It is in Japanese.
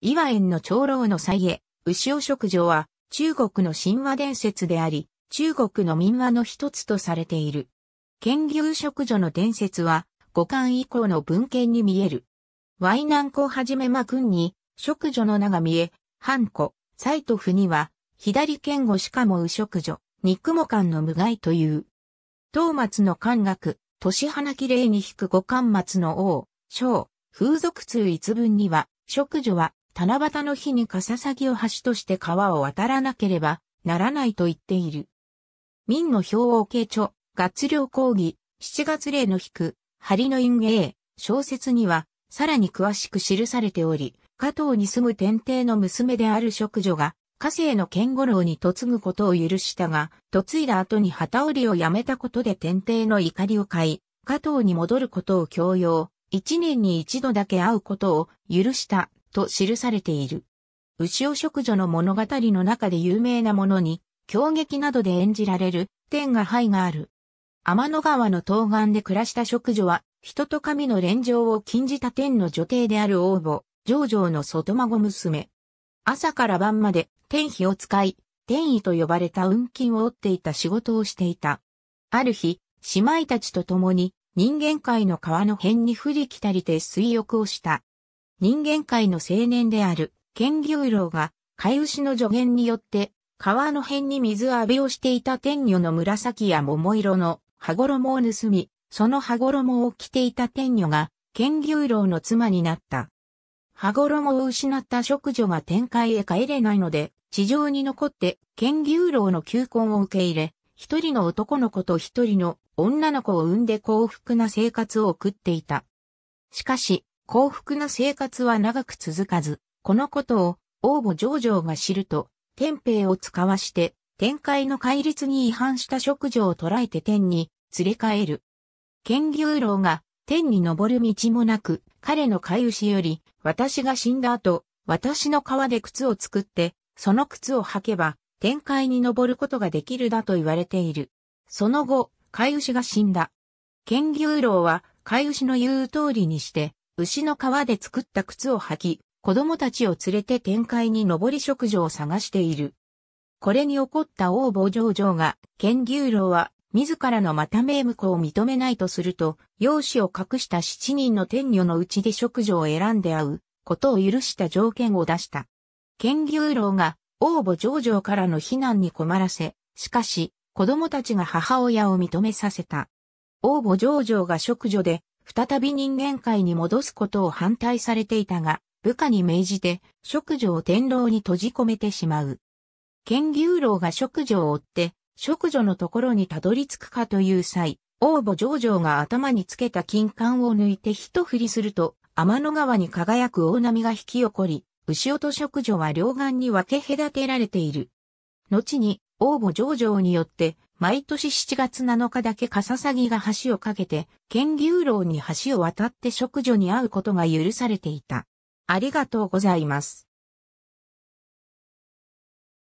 岩園の長老の際へ、牛尾食女は、中国の神話伝説であり、中国の民話の一つとされている。剣牛食女の伝説は、五巻以降の文献に見える。ワイナンコはじめまんに、食女の名が見え、ハンコ、サイトフには、左剣後しかも牛食女、肉も間の無害という。東松の漢学、年花綺麗に引く五巻末の王、小、風俗通一文には、食女は、七夕の日に笠鷺を橋として川を渡らなければならないと言っている。民の表王慶著、月量講義、七月例の引く、針の陰影、小説には、さらに詳しく記されており、加藤に住む天帝の娘である職女が、火星の剣五郎に嫁ぐことを許したが、嫁いだ後に旗織りをやめたことで天帝の怒りを買い、加藤に戻ることを強要、一年に一度だけ会うことを許したと記されている。牛尾食女の物語の中で有名なものに、狂劇などで演じられる天が灰がある。天の川の東岸で暮らした食女は、人と神の連城を禁じた天の女帝である王母、上々の外孫娘。朝から晩まで天妃を使い、天衣と呼ばれた運金を追っていた仕事をしていた。ある日、姉妹たちと共に人間界の川の辺に降り来たりて水浴をした。人間界の青年である、剣牛郎が、飼い牛の助言によって、川の辺に水浴びをしていた天女の紫や桃色の羽衣を盗み、その羽衣を着ていた天女が、剣牛郎の妻になった。羽衣を失った職女が天界へ帰れないので、地上に残って、剣牛郎の求婚を受け入れ、一人の男の子と一人の女の子を産んで幸福な生活を送っていた。しかし、幸福な生活は長く続かず、このことを王母上々が知ると、天平を使わして、天界の戒律に違反した職女を捕らえて天に連れ帰る。剣牛郎が天に登る道もなく、彼の飼い牛より、私が死んだ後、私の皮で靴を作って、その靴を履けば、天界に登ることができるだと言われている。その後、飼い牛が死んだ。剣牛郎は飼い牛の言う通りにして、牛の皮で作った靴を履き、子供たちを連れて天界に登り食事を探している。これに怒った王母上場が、剣牛郎は、自らの又名婿を認めないとすると、容姿を隠した七人の天女のうちで食事を選んで会う、ことを許した条件を出した。剣牛郎が、王母上場からの非難に困らせ、しかし、子供たちが母親を認めさせた。王母上場が食女で、再び人間界に戻すことを反対されていたが、部下に命じて、職女を天狼に閉じ込めてしまう。剣牛郎が職女を追って、職女のところにたどり着くかという際、王母上々が頭につけた金冠を抜いて一振りすると、天の川に輝く大波が引き起こり、牛尾と職女は両岸に分け隔てられている。後に、王母上々によって、毎年7月7日だけカササギが橋を架けて、剣牛郎に橋を渡って食女に会うことが許されていた。ありがとうございます。